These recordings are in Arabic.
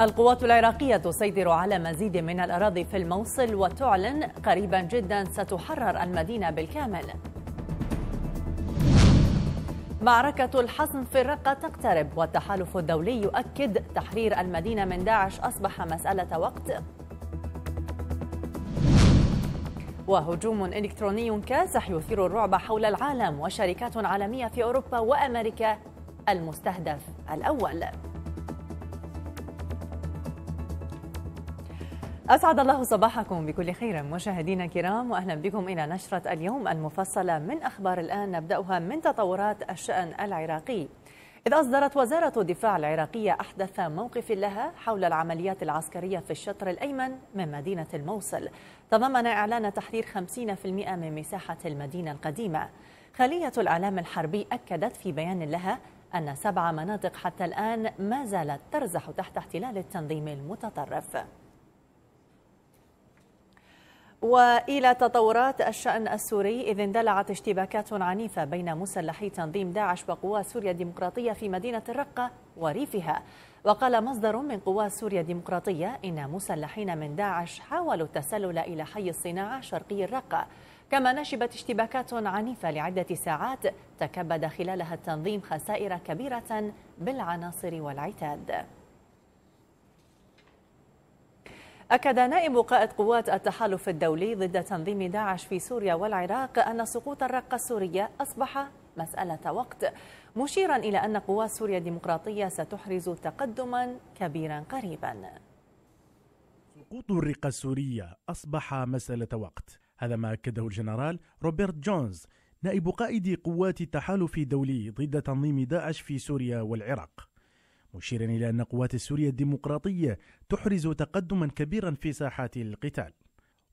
القوات العراقية تسيطر على مزيد من الأراضي في الموصل وتعلن قريبا جدا ستحرر المدينة بالكامل معركة الحصن في الرقة تقترب والتحالف الدولي يؤكد تحرير المدينة من داعش أصبح مسألة وقت وهجوم إلكتروني كاسح يثير الرعب حول العالم وشركات عالمية في أوروبا وأمريكا المستهدف الأول أسعد الله صباحكم بكل خير مشاهدينا الكرام وأهلا بكم إلى نشرة اليوم المفصلة من أخبار الآن نبدأها من تطورات الشأن العراقي إذ أصدرت وزارة الدفاع العراقية أحدث موقف لها حول العمليات العسكرية في الشطر الأيمن من مدينة الموصل تضمن إعلان تحرير 50% من مساحة المدينة القديمة خلية الإعلام الحربي أكدت في بيان لها أن سبع مناطق حتى الآن ما زالت ترزح تحت احتلال التنظيم المتطرف والى تطورات الشان السوري اذ اندلعت اشتباكات عنيفه بين مسلحي تنظيم داعش وقوات سوريا الديمقراطيه في مدينه الرقه وريفها وقال مصدر من قوات سوريا الديمقراطيه ان مسلحين من داعش حاولوا التسلل الى حي الصناعه شرقي الرقه كما نشبت اشتباكات عنيفه لعده ساعات تكبد خلالها التنظيم خسائر كبيره بالعناصر والعتاد أكد نائب قائد قوات التحالف الدولي ضد تنظيم داعش في سوريا والعراق أن سقوط الرقة السورية أصبح مسألة وقت مشيرا إلى أن قوات سوريا الديمقراطية ستحرز تقدما كبيرا قريبا سقوط الرقة السورية أصبح مسألة وقت هذا ما أكده الجنرال روبرت جونز نائب قائد قوات التحالف الدولي ضد تنظيم داعش في سوريا والعراق مشيرا إلى أن قوات سوريا الديمقراطية تحرز تقدما كبيرا في ساحات القتال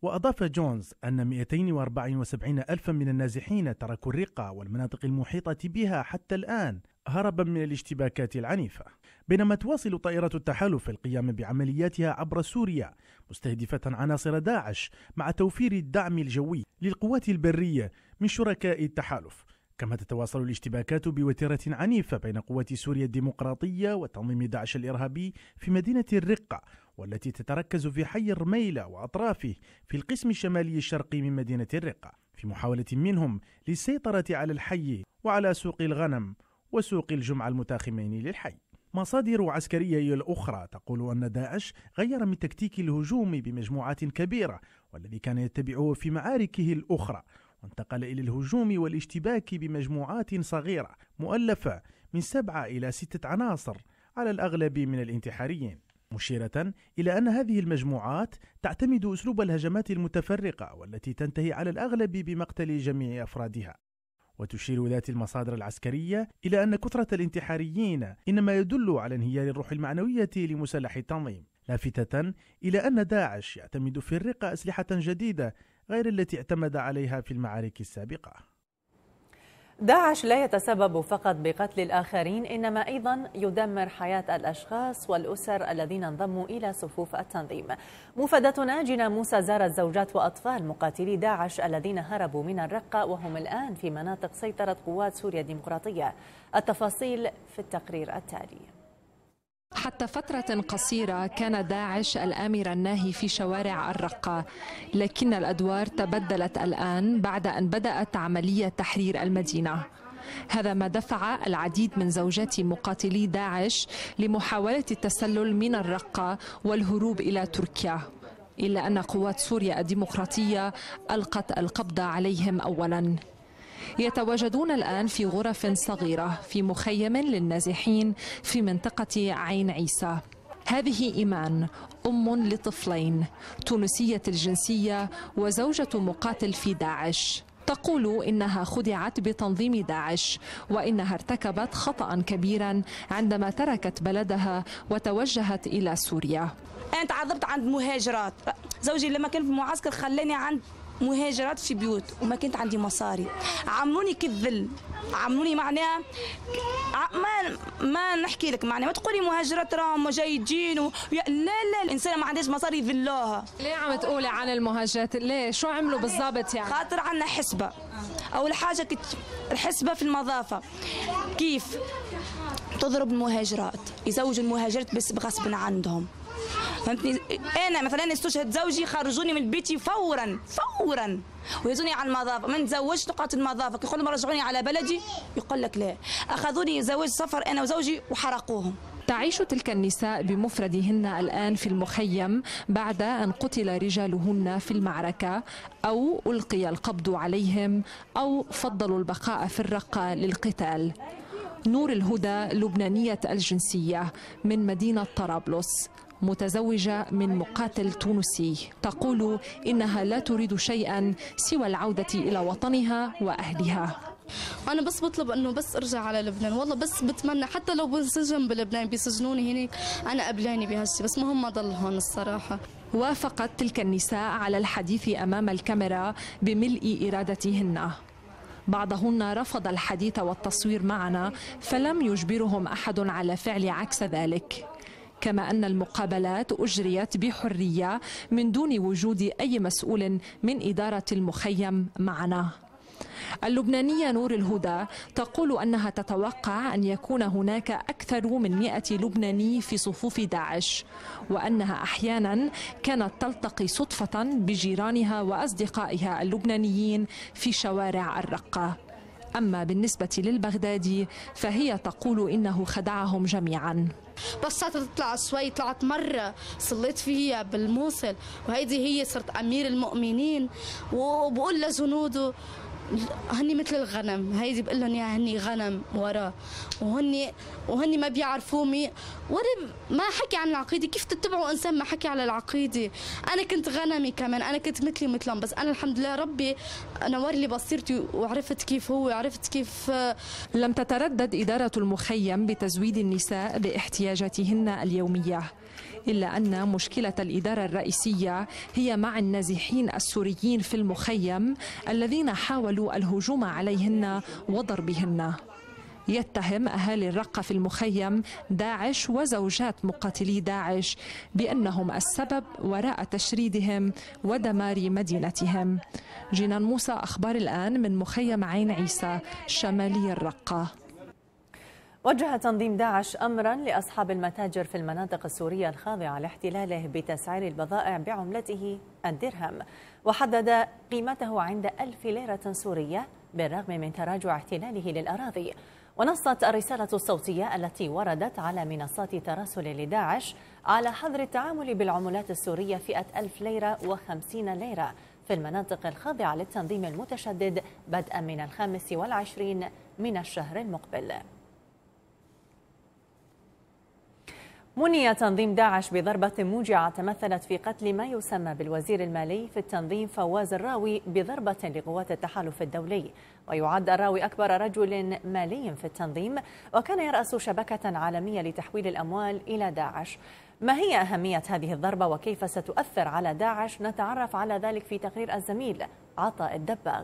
وأضاف جونز أن 274 ألفا من النازحين تركوا الرقة والمناطق المحيطة بها حتى الآن هربا من الاشتباكات العنيفة بينما تواصل طائرة التحالف القيام بعملياتها عبر سوريا مستهدفة عناصر داعش مع توفير الدعم الجوي للقوات البرية من شركاء التحالف كما تتواصل الاشتباكات بوتيرة عنيفة بين قوات سوريا الديمقراطية وتنظيم داعش الإرهابي في مدينة الرقة والتي تتركز في حي الرميلة وأطرافه في القسم الشمالي الشرقي من مدينة الرقة في محاولة منهم للسيطرة على الحي وعلى سوق الغنم وسوق الجمعة المتاخمين للحي مصادر عسكرية الأخرى تقول أن داعش غير من تكتيك الهجوم بمجموعات كبيرة والذي كان يتبعه في معاركه الأخرى وانتقل إلى الهجوم والاشتباك بمجموعات صغيرة مؤلفة من سبعة إلى ستة عناصر على الأغلب من الانتحاريين مشيرة إلى أن هذه المجموعات تعتمد أسلوب الهجمات المتفرقة والتي تنتهي على الأغلب بمقتل جميع أفرادها وتشير ذات المصادر العسكرية إلى أن كثرة الانتحاريين إنما يدل على انهيار الروح المعنوية لمسلح التنظيم لافتة إلى أن داعش يعتمد في الرقة أسلحة جديدة غير التي اعتمد عليها في المعارك السابقة داعش لا يتسبب فقط بقتل الآخرين إنما أيضا يدمر حياة الأشخاص والأسر الذين انضموا إلى صفوف التنظيم مفادتنا جنا موسى زارت زوجات وأطفال مقاتلي داعش الذين هربوا من الرقة وهم الآن في مناطق سيطرة قوات سوريا الديمقراطية التفاصيل في التقرير التالي حتى فترة قصيرة كان داعش الآمر الناهي في شوارع الرقة لكن الأدوار تبدلت الآن بعد أن بدأت عملية تحرير المدينة هذا ما دفع العديد من زوجات مقاتلي داعش لمحاولة التسلل من الرقة والهروب إلى تركيا إلا أن قوات سوريا الديمقراطية ألقت القبض عليهم أولاً يتواجدون الآن في غرف صغيرة في مخيم للنازحين في منطقة عين عيسى هذه إيمان أم لطفلين تونسية الجنسية وزوجة مقاتل في داعش تقول إنها خدعت بتنظيم داعش وإنها ارتكبت خطأ كبيرا عندما تركت بلدها وتوجهت إلى سوريا أنا تعذبت عند مهاجرات زوجي لما كان في المعسكر خلاني عند مهاجرات في بيوت وما كانت عندي مصاري عملوني كالذل عملوني معناها ما ما نحكي لك معناها ما تقولي مهاجرات راهم جيدين و... لا لا الانسان ما عندهاش مصاري يذلوها ليه عم تقولي عن المهاجرات ليه شو عملوا بالضبط يعني خاطر عندنا حسبه اول حاجه كت... الحسبه في المضافه كيف تضرب المهاجرات يزوجوا المهاجرات بس بغصب عندهم فهمتني انا مثلا استشهد زوجي خرجوني من بيتي فورا فورا ويزوني على المضافه ما تزوجت نقعد المضافه يقول لهم رجعوني على بلدي يقول لك لا اخذوني زواج سفر انا وزوجي وحرقوهم تعيش تلك النساء بمفردهن الآن في المخيم بعد أن قتل رجالهن في المعركة أو ألقي القبض عليهم أو فضلوا البقاء في الرقة للقتال نور الهدى لبنانية الجنسية من مدينة طرابلس متزوجة من مقاتل تونسي تقول إنها لا تريد شيئا سوى العودة إلى وطنها وأهلها انا بس بطلب انه بس ارجع على لبنان والله بس بتمنى حتى لو بنسجن بلبنان بيسجنوني هنا انا قبلاني بهالشيء بس مهم ضل هون الصراحه وافقت تلك النساء على الحديث امام الكاميرا بملء ارادتهن بعضهن رفض الحديث والتصوير معنا فلم يجبرهم احد على فعل عكس ذلك كما أن المقابلات أجريت بحرية من دون وجود أي مسؤول من إدارة المخيم معنا اللبنانية نور الهدى تقول أنها تتوقع أن يكون هناك أكثر من 100 لبناني في صفوف داعش وأنها أحيانا كانت تلتقي صدفة بجيرانها وأصدقائها اللبنانيين في شوارع الرقة أما بالنسبة للبغدادي فهي تقول إنه خدعهم جميعا بس تطلع شوي طلعت مرة صليت فيها بالموصل وهيدي هي صرت أمير المؤمنين وبقول لجنوده هني مثل الغنم هيدي بقول لهم يا هني غنم وراه وهني وهني ما بيعرفوا مي ما حكي عن العقيده كيف تتبعوا انسان ما حكي على العقيده انا كنت غنمي كمان انا كنت مثلي مثلهم بس انا الحمد لله ربي نور لي بصيرتي وعرفت كيف هو عرفت كيف آه، لم تتردد اداره المخيم بتزويد النساء باحتياجاتهن اليوميه إلا أن مشكلة الإدارة الرئيسية هي مع النازحين السوريين في المخيم الذين حاولوا الهجوم عليهن وضربهن يتهم أهالي الرقة في المخيم داعش وزوجات مقاتلي داعش بأنهم السبب وراء تشريدهم ودمار مدينتهم جنان موسى أخبار الآن من مخيم عين عيسى شمالي الرقة وجه تنظيم داعش امرا لاصحاب المتاجر في المناطق السوريه الخاضعه لاحتلاله بتسعير البضائع بعملته الدرهم وحدد قيمته عند ألف ليره سوريه بالرغم من تراجع احتلاله للاراضي ونصت الرساله الصوتيه التي وردت على منصات تراسل لداعش على حظر التعامل بالعملات السوريه فئه ألف ليره وخمسين ليره في المناطق الخاضعه للتنظيم المتشدد بدءا من الخامس والعشرين من الشهر المقبل مني تنظيم داعش بضربة موجعة تمثلت في قتل ما يسمى بالوزير المالي في التنظيم فواز الراوي بضربة لقوات التحالف الدولي ويعد الراوي أكبر رجل مالي في التنظيم وكان يرأس شبكة عالمية لتحويل الأموال إلى داعش ما هي أهمية هذه الضربة وكيف ستؤثر على داعش نتعرف على ذلك في تقرير الزميل عطاء الدباغ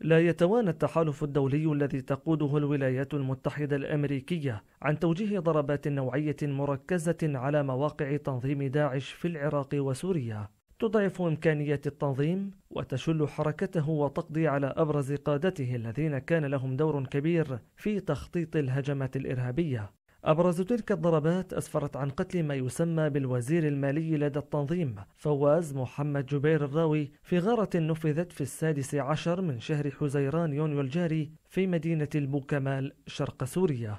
لا يتوانى التحالف الدولي الذي تقوده الولايات المتحدة الأمريكية عن توجيه ضربات نوعية مركزة على مواقع تنظيم داعش في العراق وسوريا تضعف إمكانيات التنظيم وتشل حركته وتقضي على أبرز قادته الذين كان لهم دور كبير في تخطيط الهجمات الإرهابية أبرز تلك الضربات أسفرت عن قتل ما يسمى بالوزير المالي لدى التنظيم فواز محمد جبير الراوي في غارة نفذت في السادس عشر من شهر حزيران يونيو الجاري في مدينة البوكمال شرق سوريا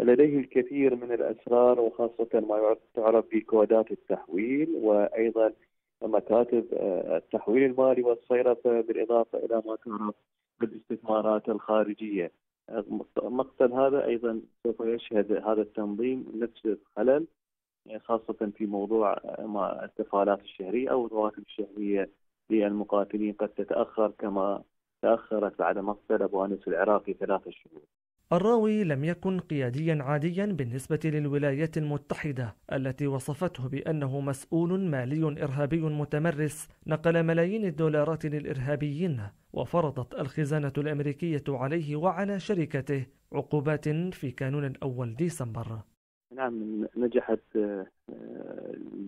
لديه الكثير من الأسرار وخاصة ما تعرف بكودات التحويل وأيضا مكاتب آه، التحويل المالي والصيرفة بالإضافة إلى ما تعرف بالاستثمارات الخارجية مقتل هذا أيضا سوف يشهد هذا التنظيم نفس الخلل يعني خاصة في موضوع الكفالات الشهرية أو الرواتب الشهرية للمقاتلين قد تتأخر كما تأخرت بعد مقتل أبو أنس العراقي ثلاثة شهور الراوي لم يكن قياديا عاديا بالنسبة للولايات المتحدة التي وصفته بأنه مسؤول مالي إرهابي متمرس نقل ملايين الدولارات للإرهابيين وفرضت الخزانة الأمريكية عليه وعلى شركته عقوبات في كانون الأول ديسمبر نعم نجحت آه،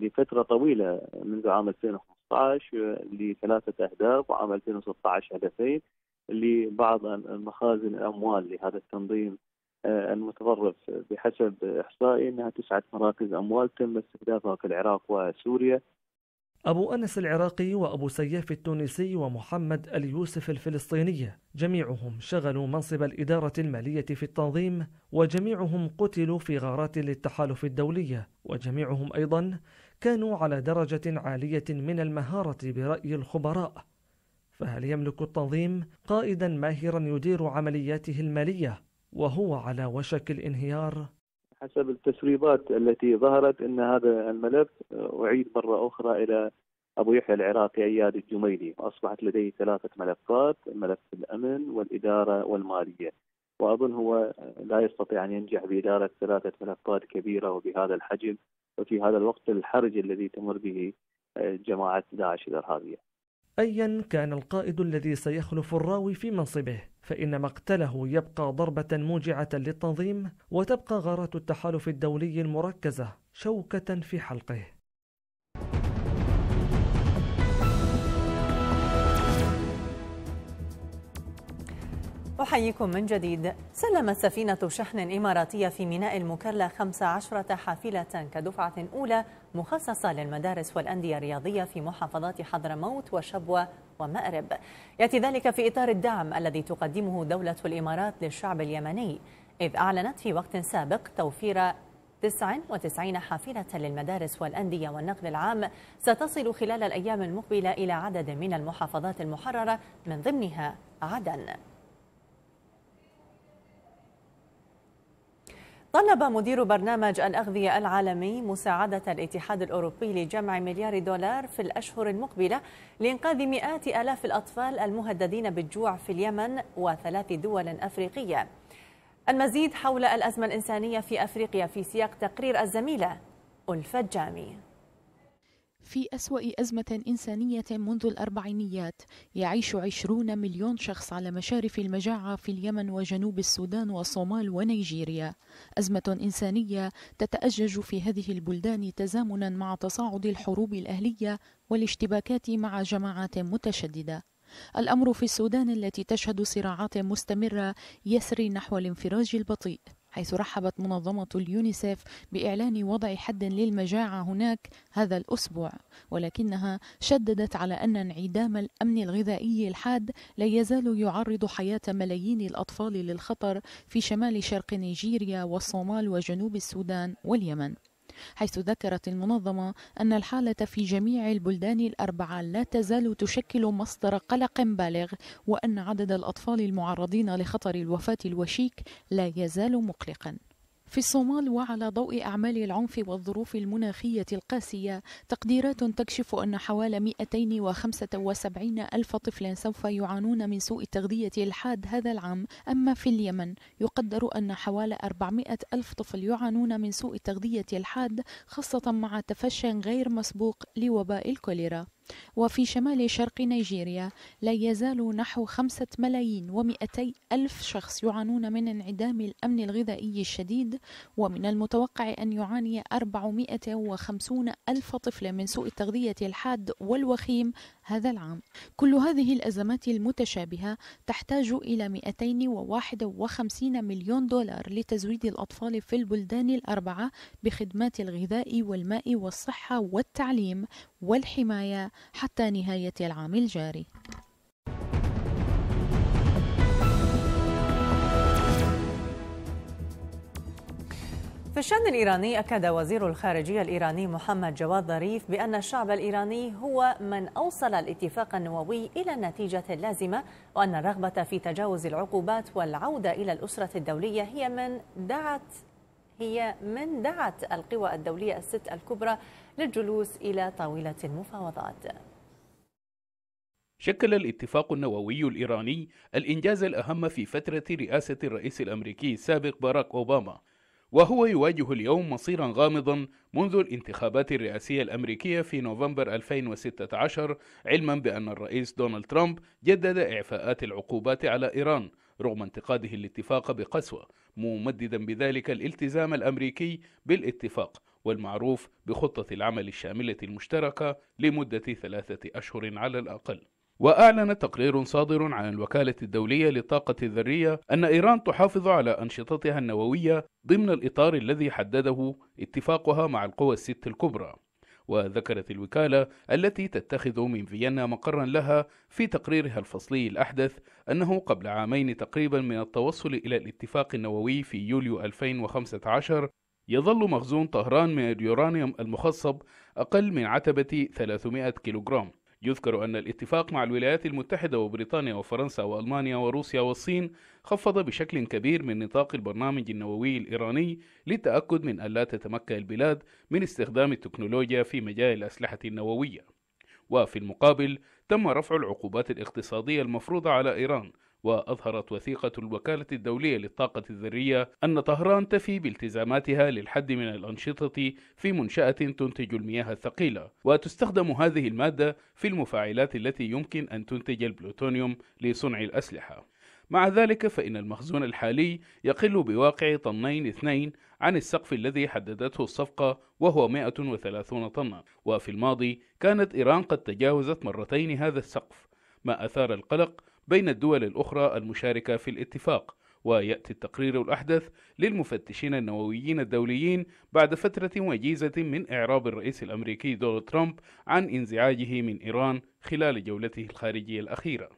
لفترة طويلة منذ عام 2015 آه، لثلاثة أهداف وعام 2016 هدفين لبعض المخازن الاموال لهذا التنظيم آه، المتطرف بحسب احصائي انها تسعه مراكز اموال تم استهدافها في العراق وسوريا أبو أنس العراقي وأبو سياف التونسي ومحمد اليوسف الفلسطيني جميعهم شغلوا منصب الإدارة المالية في التنظيم وجميعهم قتلوا في غارات للتحالف الدولي وجميعهم أيضا كانوا على درجة عالية من المهارة برأي الخبراء فهل يملك التنظيم قائدا ماهرا يدير عملياته المالية وهو على وشك الانهيار؟ حسب التسريبات التي ظهرت ان هذا الملف آه، اعيد مره اخرى الى ابو يحيى العراقي اياد الجميلي، واصبحت لديه ثلاثه ملفات، ملف الامن والاداره والماليه. واظن هو آه، لا يستطيع ان ينجح باداره ثلاثه ملفات كبيره وبهذا الحجم وفي هذا الوقت الحرج الذي تمر به آه، جماعه داعش الارهابيه. أيا كان القائد الذي سيخلف الراوي في منصبه فإن مقتله يبقى ضربة موجعة للتنظيم وتبقى غارات التحالف الدولي المركزة شوكة في حلقه أحييكم من جديد سلمت سفينة شحن إماراتية في ميناء المكرلة 15 حافلة كدفعة أولى مخصصة للمدارس والأندية الرياضية في محافظات حضرموت وشبوة ومأرب يأتي ذلك في إطار الدعم الذي تقدمه دولة الإمارات للشعب اليمني إذ أعلنت في وقت سابق توفير 99 حافلة للمدارس والأندية والنقل العام ستصل خلال الأيام المقبلة إلى عدد من المحافظات المحررة من ضمنها عدن طلب مدير برنامج الأغذية العالمي مساعدة الاتحاد الأوروبي لجمع مليار دولار في الأشهر المقبلة لإنقاذ مئات آلاف الأطفال المهددين بالجوع في اليمن وثلاث دول أفريقية المزيد حول الأزمة الإنسانية في أفريقيا في سياق تقرير الزميلة ألفة جامي في أسوأ أزمة إنسانية منذ الأربعينيات يعيش عشرون مليون شخص على مشارف المجاعة في اليمن وجنوب السودان والصومال ونيجيريا أزمة إنسانية تتأجج في هذه البلدان تزامنا مع تصاعد الحروب الأهلية والاشتباكات مع جماعات متشددة الأمر في السودان التي تشهد صراعات مستمرة يسري نحو الانفراج البطيء حيث رحبت منظمة اليونيسف بإعلان وضع حد للمجاعة هناك هذا الأسبوع ولكنها شددت على أن انعدام الأمن الغذائي الحاد لا يزال يعرض حياة ملايين الأطفال للخطر في شمال شرق نيجيريا والصومال وجنوب السودان واليمن حيث ذكرت المنظمة أن الحالة في جميع البلدان الأربعة لا تزال تشكل مصدر قلق بالغ وأن عدد الأطفال المعرضين لخطر الوفاة الوشيك لا يزال مقلقاً في الصومال وعلى ضوء أعمال العنف والظروف المناخية القاسية تقديرات تكشف أن حوالي 275 ألف طفل سوف يعانون من سوء التغذية الحاد هذا العام أما في اليمن يقدر أن حوالي 400 ألف طفل يعانون من سوء التغذية الحاد خاصة مع تفشي غير مسبوق لوباء الكوليرا وفي شمال شرق نيجيريا لا يزال نحو خمسة ملايين ومئتي ألف شخص يعانون من انعدام الأمن الغذائي الشديد ومن المتوقع أن يعاني وخمسون ألف طفل من سوء التغذية الحاد والوخيم هذا العام كل هذه الأزمات المتشابهة تحتاج إلى 251 مليون دولار لتزويد الأطفال في البلدان الأربعة بخدمات الغذاء والماء والصحة والتعليم والحماية حتى نهاية العام الجاري في الشأن الإيراني أكد وزير الخارجية الإيراني محمد جواد ظريف بأن الشعب الإيراني هو من أوصل الاتفاق النووي إلى النتيجة اللازمة وأن الرغبة في تجاوز العقوبات والعودة إلى الأسرة الدولية هي من دعت هي من دعت القوى الدولية الست الكبرى للجلوس إلى طاولة المفاوضات شكل الاتفاق النووي الإيراني الإنجاز الأهم في فترة رئاسة الرئيس الأمريكي السابق باراك أوباما وهو يواجه اليوم مصيرا غامضا منذ الانتخابات الرئاسية الأمريكية في نوفمبر 2016 علما بأن الرئيس دونالد ترامب جدد إعفاءات العقوبات على إيران رغم انتقاده الاتفاق بقسوة ممددا بذلك الالتزام الامريكي بالاتفاق والمعروف بخطه العمل الشامله المشتركه لمده ثلاثه اشهر على الاقل وأعلن تقرير صادر عن الوكالة الدولية للطاقة الذرية أن إيران تحافظ على أنشطتها النووية ضمن الإطار الذي حدده اتفاقها مع القوى الست الكبرى وذكرت الوكالة التي تتخذ من فيينا مقرا لها في تقريرها الفصلي الأحدث أنه قبل عامين تقريبا من التوصل إلى الاتفاق النووي في يوليو 2015 يظل مخزون طهران من اليورانيوم المخصب أقل من عتبة 300 كيلوغرام يذكر أن الاتفاق مع الولايات المتحدة وبريطانيا وفرنسا وألمانيا وروسيا والصين خفض بشكل كبير من نطاق البرنامج النووي الإيراني للتأكد من ألا تتمكن البلاد من استخدام التكنولوجيا في مجال الأسلحة النووية وفي المقابل تم رفع العقوبات الاقتصادية المفروضة على إيران وأظهرت وثيقة الوكالة الدولية للطاقة الذرية أن طهران تفي بالتزاماتها للحد من الأنشطة في منشأة تنتج المياه الثقيلة وتستخدم هذه المادة في المفاعلات التي يمكن أن تنتج البلوتونيوم لصنع الأسلحة مع ذلك فإن المخزون الحالي يقل بواقع طنين اثنين عن السقف الذي حددته الصفقة وهو 130 طنا وفي الماضي كانت إيران قد تجاوزت مرتين هذا السقف ما أثار القلق بين الدول الأخرى المشاركة في الاتفاق ويأتي التقرير الأحدث للمفتشين النوويين الدوليين بعد فترة وجيزة من إعراب الرئيس الأمريكي دونالد ترامب عن انزعاجه من إيران خلال جولته الخارجية الأخيرة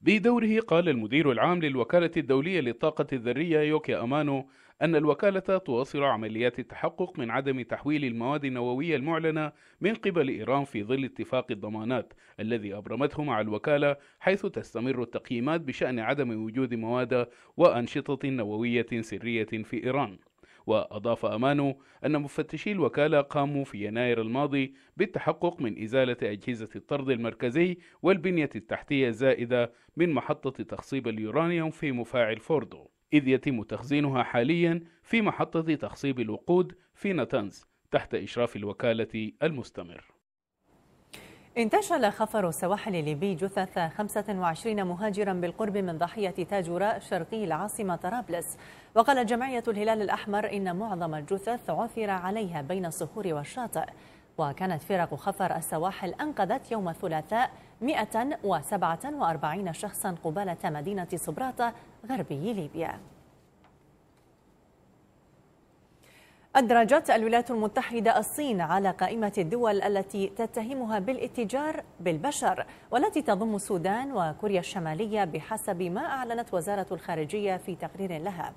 بدوره قال المدير العام للوكالة الدولية للطاقة الذرية يوكي أمانو أن الوكالة تواصل عمليات التحقق من عدم تحويل المواد النووية المعلنة من قبل إيران في ظل اتفاق الضمانات الذي أبرمته مع الوكالة حيث تستمر التقييمات بشأن عدم وجود مواد وأنشطة نووية سرية في إيران. وأضاف أمانو أن مفتشي الوكالة قاموا في يناير الماضي بالتحقق من إزالة أجهزة الطرد المركزي والبنية التحتية الزائدة من محطة تخصيب اليورانيوم في مفاعل فوردو إذ يتم تخزينها حاليا في محطة تخصيب الوقود في نتنز تحت إشراف الوكالة المستمر انتشل خفر السواحل الليبي جثث 25 مهاجرا بالقرب من ضاحية تاجوراء شرقي العاصمة طرابلس وقالت جمعية الهلال الأحمر إن معظم الجثث عثر عليها بين الصخور والشاطئ وكانت فرق خفر السواحل أنقذت يوم الثلاثاء 147 شخصا قبالة مدينة صبراتة غربي ليبيا أدرجت الولايات المتحدة الصين على قائمة الدول التي تتهمها بالاتجار بالبشر والتي تضم السودان وكوريا الشمالية بحسب ما أعلنت وزارة الخارجية في تقرير لها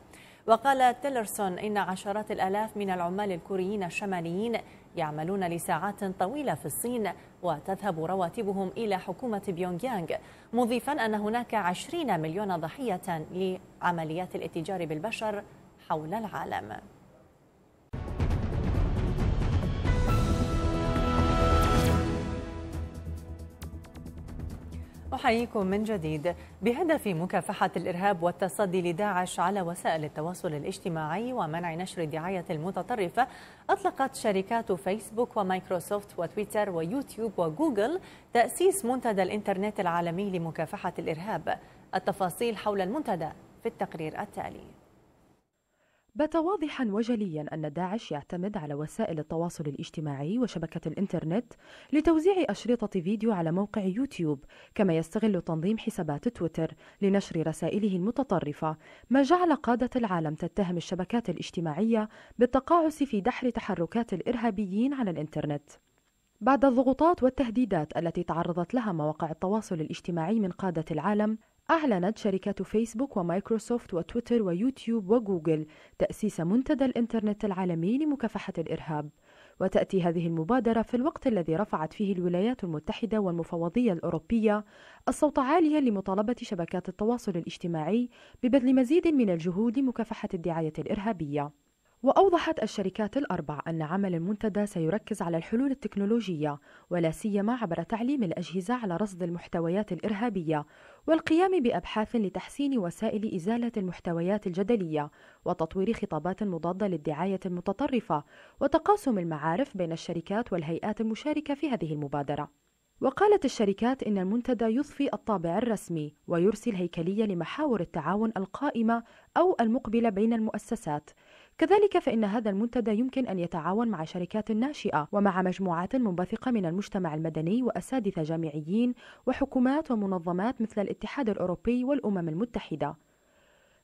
وقال تيلرسون إن عشرات الآلاف من العمال الكوريين الشماليين يعملون لساعات طويلة في الصين وتذهب رواتبهم إلى حكومة بيونغيانغ مضيفا أن هناك 20 مليون ضحية لعمليات الاتجار بالبشر حول العالم أحييكم من جديد بهدف مكافحة الإرهاب والتصدي لداعش على وسائل التواصل الاجتماعي ومنع نشر الدعاية المتطرفة أطلقت شركات فيسبوك ومايكروسوفت وتويتر ويوتيوب وجوجل تأسيس منتدى الإنترنت العالمي لمكافحة الإرهاب التفاصيل حول المنتدى في التقرير التالي بات واضحا وجليا أن داعش يعتمد على وسائل التواصل الاجتماعي وشبكة الإنترنت لتوزيع أشرطة فيديو على موقع يوتيوب كما يستغل تنظيم حسابات تويتر لنشر رسائله المتطرفة ما جعل قادة العالم تتهم الشبكات الاجتماعية بالتقاعس في دحر تحركات الإرهابيين على الإنترنت بعد الضغوطات والتهديدات التي تعرضت لها مواقع التواصل الاجتماعي من قادة العالم أعلنت شركات فيسبوك ومايكروسوفت وتويتر ويوتيوب وجوجل تأسيس منتدى الإنترنت العالمي لمكافحة الإرهاب، وتأتي هذه المبادرة في الوقت الذي رفعت فيه الولايات المتحدة والمفوضية الأوروبية الصوت عاليا لمطالبة شبكات التواصل الاجتماعي ببذل مزيد من الجهود لمكافحة الدعاية الإرهابية. وأوضحت الشركات الأربع أن عمل المنتدى سيركز على الحلول التكنولوجية ولا سيما عبر تعليم الأجهزة على رصد المحتويات الإرهابية والقيام بأبحاث لتحسين وسائل إزالة المحتويات الجدلية وتطوير خطابات مضادة للدعاية المتطرفة وتقاسم المعارف بين الشركات والهيئات المشاركة في هذه المبادرة. وقالت الشركات إن المنتدى يضفي الطابع الرسمي ويرسل هيكلية لمحاور التعاون القائمة أو المقبلة بين المؤسسات، كذلك فإن هذا المنتدى يمكن أن يتعاون مع شركات ناشئة ومع مجموعات منبثقة من المجتمع المدني وأساتذة جامعيين وحكومات ومنظمات مثل الاتحاد الأوروبي والأمم المتحدة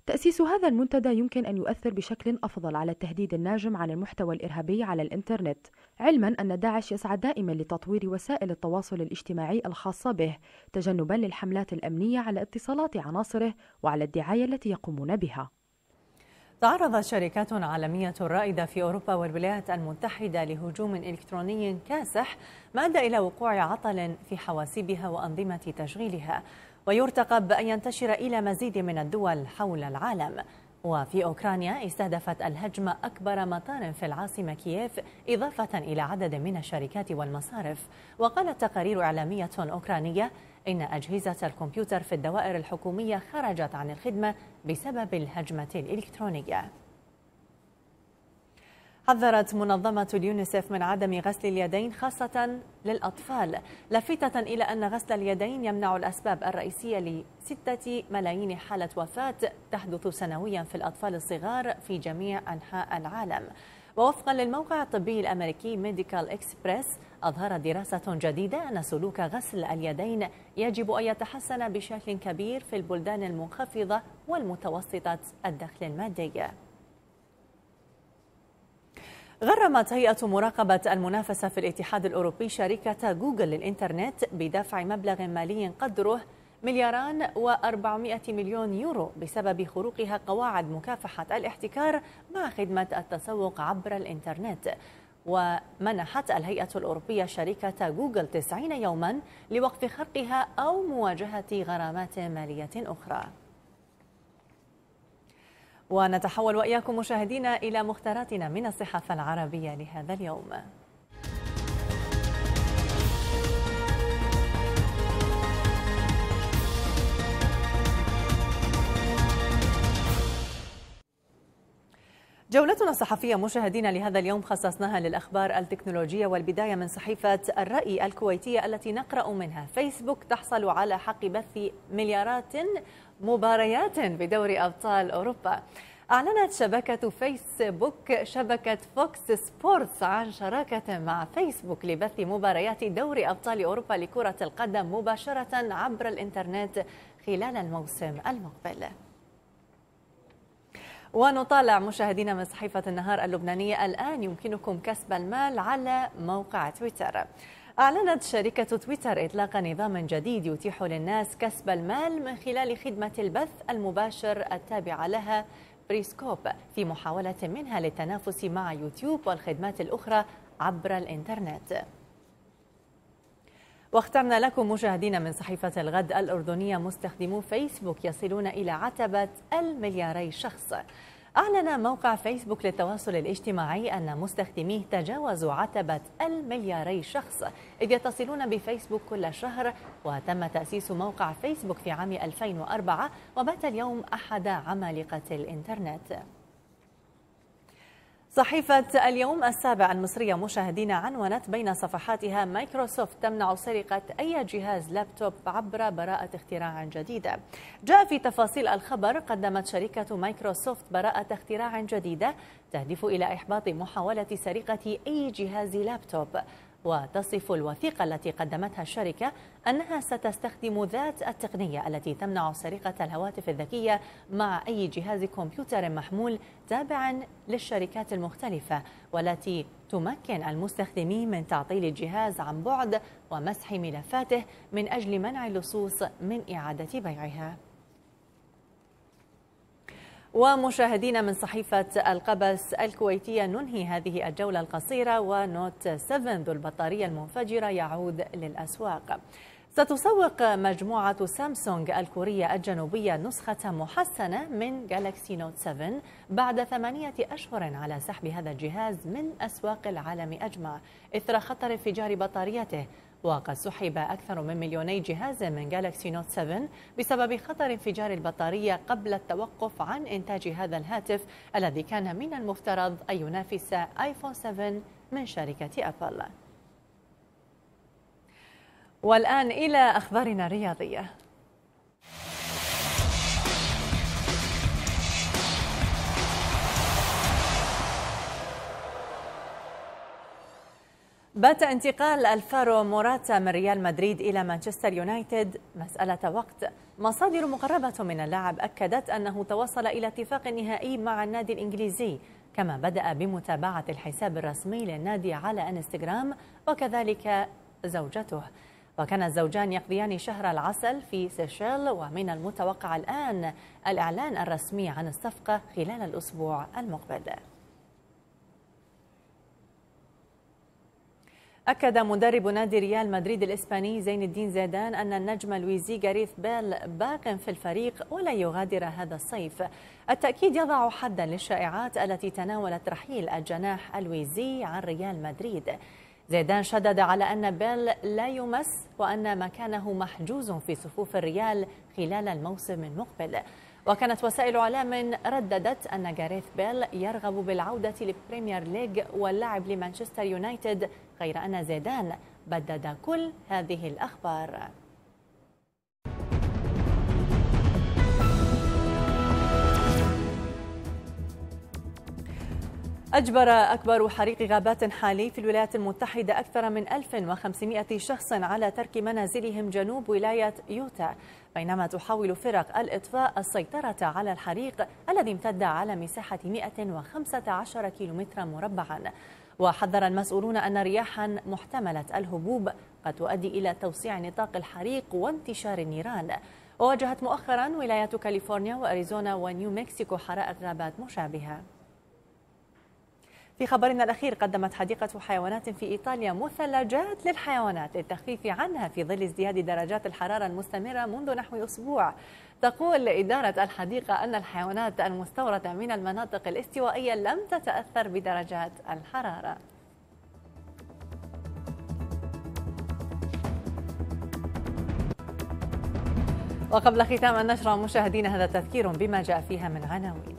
تأسيس هذا المنتدى يمكن أن يؤثر بشكل أفضل على التهديد الناجم عن المحتوى الإرهابي على الإنترنت، علما أن داعش يسعى دائما لتطوير وسائل التواصل الاجتماعي الخاصة به، تجنبا للحملات الأمنية على اتصالات عناصره وعلى الدعاية التي يقومون بها. تعرضت شركات عالمية رائدة في أوروبا والولايات المتحدة لهجوم إلكتروني كاسح ما أدى إلى وقوع عطل في حواسيبها وأنظمة تشغيلها ويرتقب أن ينتشر إلى مزيد من الدول حول العالم وفي أوكرانيا استهدفت الهجمة أكبر مطار في العاصمة كييف إضافة إلى عدد من الشركات والمصارف وقالت تقارير إعلامية أوكرانية إن أجهزة الكمبيوتر في الدوائر الحكومية خرجت عن الخدمة بسبب الهجمة الإلكترونية حذرت منظمة اليونيسف من عدم غسل اليدين خاصة للأطفال لافتة إلى أن غسل اليدين يمنع الأسباب الرئيسية لستة ملايين حالة وفاة تحدث سنويا في الأطفال الصغار في جميع أنحاء العالم ووفقا للموقع الطبي الأمريكي ميديكال إكسبريس أظهرت دراسة جديدة أن سلوك غسل اليدين يجب أن يتحسن بشكل كبير في البلدان المنخفضة والمتوسطة الدخل المادي غرمت هيئة مراقبة المنافسة في الاتحاد الأوروبي شركة جوجل للإنترنت بدفع مبلغ مالي قدره ملياران و400 مليون يورو بسبب خروقها قواعد مكافحة الاحتكار مع خدمة التسوق عبر الإنترنت ومنحت الهيئة الأوروبية شركة جوجل 90 يوما لوقف خرقها أو مواجهة غرامات مالية أخرى ونتحول وإياكم مشاهدينا إلى مختاراتنا من الصحافة العربية لهذا اليوم جولتنا الصحفية مشاهدينا لهذا اليوم خصصناها للأخبار التكنولوجية والبداية من صحيفة الرأي الكويتية التي نقرأ منها فيسبوك تحصل على حق بث مليارات مباريات بدوري أبطال أوروبا أعلنت شبكة فيسبوك شبكة فوكس سبورتس عن شراكة مع فيسبوك لبث مباريات دوري أبطال أوروبا لكرة القدم مباشرة عبر الإنترنت خلال الموسم المقبل ونطالع مشاهدينا من صحيفة النهار اللبنانية الآن يمكنكم كسب المال على موقع تويتر أعلنت شركة تويتر إطلاق نظام جديد يتيح للناس كسب المال من خلال خدمة البث المباشر التابعة لها بريسكوب في محاولة منها للتنافس مع يوتيوب والخدمات الأخرى عبر الإنترنت واخترنا لكم مشاهدين من صحيفة الغد الأردنية مستخدمو فيسبوك يصلون إلى عتبة الملياري شخص أعلن موقع فيسبوك للتواصل الاجتماعي أن مستخدميه تجاوزوا عتبة الملياري شخص إذ يتصلون بفيسبوك كل شهر وتم تأسيس موقع فيسبوك في عام 2004 وبات اليوم أحد عمالقة الإنترنت صحيفة اليوم السابع المصرية مشاهدين عنونت بين صفحاتها مايكروسوفت تمنع سرقة أي جهاز لابتوب عبر براءة اختراع جديدة جاء في تفاصيل الخبر قدمت شركة مايكروسوفت براءة اختراع جديدة تهدف إلى إحباط محاولة سرقة أي جهاز لابتوب وتصف الوثيقة التي قدمتها الشركة أنها ستستخدم ذات التقنية التي تمنع سرقة الهواتف الذكية مع أي جهاز كمبيوتر محمول تابعا للشركات المختلفة والتي تمكن المستخدمين من تعطيل الجهاز عن بعد ومسح ملفاته من أجل منع اللصوص من إعادة بيعها ومشاهدينا من صحيفة القبس الكويتية ننهي هذه الجولة القصيرة ونوت 7 ذو البطارية المنفجرة يعود للأسواق ستسوق مجموعة سامسونج الكورية الجنوبية نسخة محسنة من جالاكسي نوت 7 بعد ثمانية أشهر على سحب هذا الجهاز من أسواق العالم أجمع إثر خطر انفجار بطاريته وقد سحب أكثر من مليوني جهاز من جالكسي نوت 7 بسبب خطر انفجار البطارية قبل التوقف عن إنتاج هذا الهاتف الذي كان من المفترض أن ينافس آيفون 7 من شركة أبل والآن إلى أخبارنا الرياضية بات انتقال الفارو موراتا من ريال مدريد إلى مانشستر يونايتد مسألة وقت مصادر مقربة من اللاعب أكدت أنه توصل إلى اتفاق نهائي مع النادي الإنجليزي كما بدأ بمتابعة الحساب الرسمي للنادي على انستغرام وكذلك زوجته وكان الزوجان يقضيان شهر العسل في سيشيل ومن المتوقع الآن الإعلان الرسمي عن الصفقة خلال الأسبوع المقبل أكد مدرب نادي ريال مدريد الإسباني زين الدين زيدان أن النجم لويزي غريث بيل باق في الفريق ولا يغادر هذا الصيف التأكيد يضع حدا للشائعات التي تناولت رحيل الجناح الويزي عن ريال مدريد زيدان شدد على أن بيل لا يمس وأن مكانه محجوز في صفوف الريال خلال الموسم المقبل وكانت وسائل إعلام رددت أن جاريث بيل يرغب بالعودة للبريمير ليج واللعب لمانشستر يونايتد غير أن زيدان بدد كل هذه الأخبار أجبر أكبر حريق غابات حالي في الولايات المتحدة أكثر من 1500 شخص على ترك منازلهم جنوب ولاية يوتا بينما تحاول فرق الإطفاء السيطرة على الحريق الذي امتد على مساحة 115 كيلومترا مربعا وحذر المسؤولون أن رياحا محتملة الهبوب قد تؤدي إلى توسيع نطاق الحريق وانتشار النيران وواجهت مؤخرا ولايات كاليفورنيا وأريزونا ونيو مكسيكو حرائق غابات مشابهة في خبرنا الأخير قدمت حديقة حيوانات في إيطاليا مثلجات للحيوانات للتخفيف عنها في ظل ازدياد درجات الحرارة المستمرة منذ نحو أسبوع تقول إدارة الحديقة أن الحيوانات المستوردة من المناطق الاستوائية لم تتأثر بدرجات الحرارة وقبل ختام النشرة مشاهدينا هذا تذكير بما جاء فيها من عناوين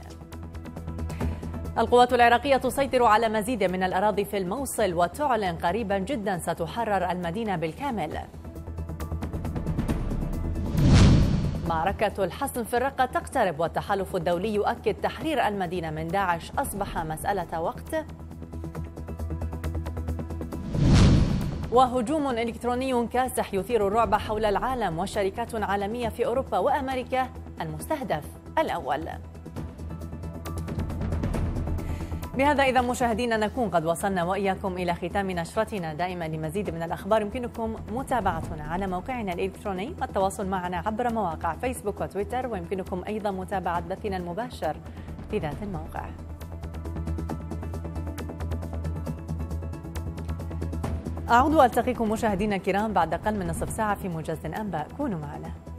القوات العراقية تسيطر على مزيد من الأراضي في الموصل وتعلن قريبا جدا ستحرر المدينة بالكامل معركة الحصن في الرقة تقترب والتحالف الدولي يؤكد تحرير المدينة من داعش أصبح مسألة وقت وهجوم إلكتروني كاسح يثير الرعب حول العالم وشركات عالمية في أوروبا وأمريكا المستهدف الأول بهذا إذا مشاهدينا نكون قد وصلنا وإياكم إلى ختام نشرتنا دائما لمزيد من الأخبار يمكنكم متابعتنا على موقعنا الإلكتروني والتواصل معنا عبر مواقع فيسبوك وتويتر ويمكنكم أيضا متابعة بثنا المباشر في ذات الموقع أعود وألتقيكم مشاهدينا الكرام بعد أقل من نصف ساعة في موجز أنباء كونوا معنا